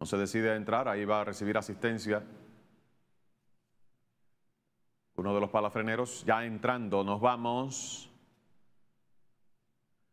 no se decide a entrar, ahí va a recibir asistencia. Uno de los palafreneros, ya entrando, nos vamos.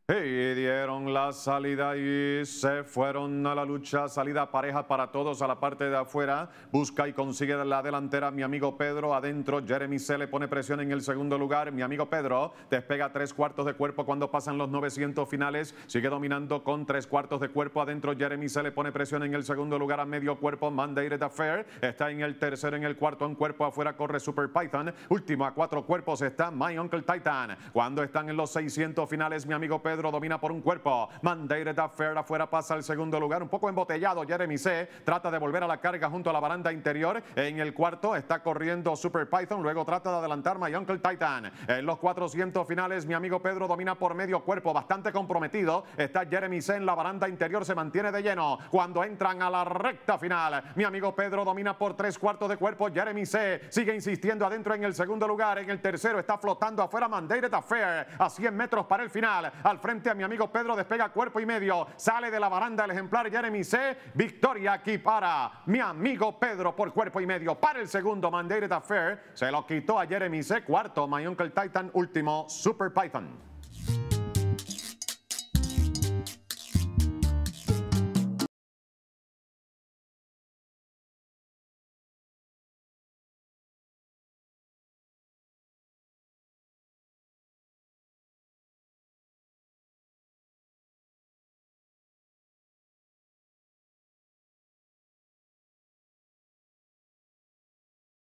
Y dieron la salida y se fueron a la lucha. Salida pareja para todos a la parte de afuera. Busca y consigue la delantera mi amigo Pedro. Adentro Jeremy se le pone presión en el segundo lugar. Mi amigo Pedro despega tres cuartos de cuerpo cuando pasan los 900 finales. Sigue dominando con tres cuartos de cuerpo. Adentro Jeremy se le pone presión en el segundo lugar a medio cuerpo. Mandated fair está en el tercero, en el cuarto. En cuerpo afuera corre Super Python. Último a cuatro cuerpos está My Uncle Titan. Cuando están en los 600 finales mi amigo Pedro Pedro domina por un cuerpo. Mandeire Fair afuera pasa al segundo lugar. Un poco embotellado Jeremy C. Trata de volver a la carga junto a la baranda interior. En el cuarto está corriendo Super Python. Luego trata de adelantar My Uncle Titan. En los 400 finales mi amigo Pedro domina por medio cuerpo. Bastante comprometido. Está Jeremy C. en la baranda interior. Se mantiene de lleno. Cuando entran a la recta final. Mi amigo Pedro domina por tres cuartos de cuerpo. Jeremy C. Sigue insistiendo adentro en el segundo lugar. En el tercero está flotando afuera Mandeire A 100 metros para el final. Al frente a mi amigo Pedro Despega cuerpo y medio. Sale de la baranda el ejemplar Jeremy C. Victoria aquí para mi amigo Pedro por cuerpo y medio. Para el segundo, Mandated Affair. Se lo quitó a Jeremy C. Cuarto, My Uncle Titan. Último, Super Python.